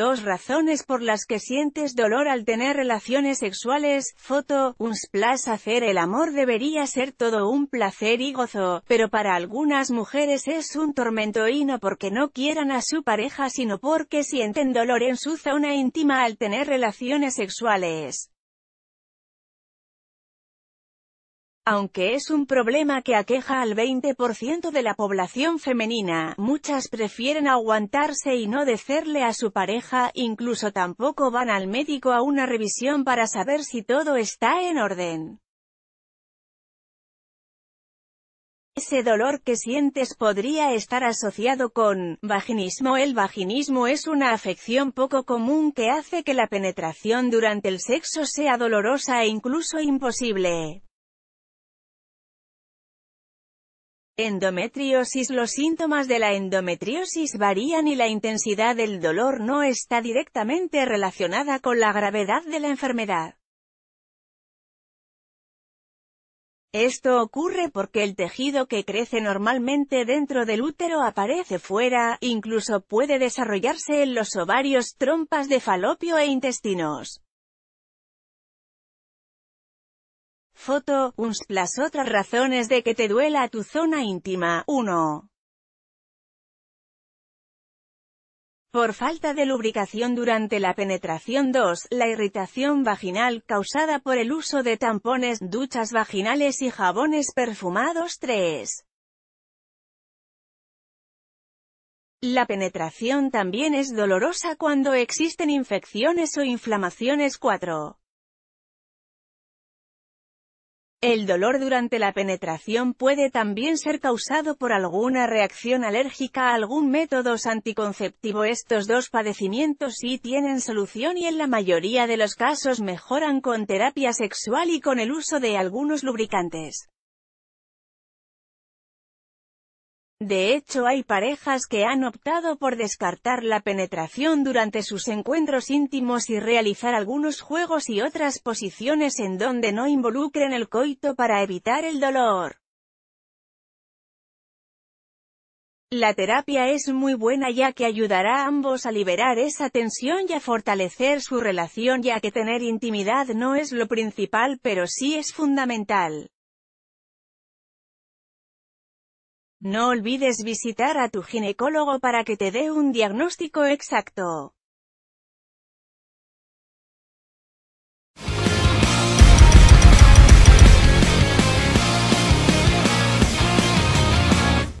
dos razones por las que sientes dolor al tener relaciones sexuales, foto, un splash hacer el amor debería ser todo un placer y gozo, pero para algunas mujeres es un tormento y no porque no quieran a su pareja sino porque sienten dolor en su zona íntima al tener relaciones sexuales. Aunque es un problema que aqueja al 20% de la población femenina, muchas prefieren aguantarse y no decirle a su pareja, incluso tampoco van al médico a una revisión para saber si todo está en orden. Ese dolor que sientes podría estar asociado con vaginismo. El vaginismo es una afección poco común que hace que la penetración durante el sexo sea dolorosa e incluso imposible. Endometriosis Los síntomas de la endometriosis varían y la intensidad del dolor no está directamente relacionada con la gravedad de la enfermedad. Esto ocurre porque el tejido que crece normalmente dentro del útero aparece fuera, incluso puede desarrollarse en los ovarios, trompas de falopio e intestinos. Foto, UNS. Las otras razones de que te duela tu zona íntima. 1. Por falta de lubricación durante la penetración 2, la irritación vaginal causada por el uso de tampones, duchas vaginales y jabones perfumados 3. La penetración también es dolorosa cuando existen infecciones o inflamaciones 4. El dolor durante la penetración puede también ser causado por alguna reacción alérgica a algún método anticonceptivo. Estos dos padecimientos sí tienen solución y en la mayoría de los casos mejoran con terapia sexual y con el uso de algunos lubricantes. De hecho hay parejas que han optado por descartar la penetración durante sus encuentros íntimos y realizar algunos juegos y otras posiciones en donde no involucren el coito para evitar el dolor. La terapia es muy buena ya que ayudará a ambos a liberar esa tensión y a fortalecer su relación ya que tener intimidad no es lo principal pero sí es fundamental. No olvides visitar a tu ginecólogo para que te dé un diagnóstico exacto.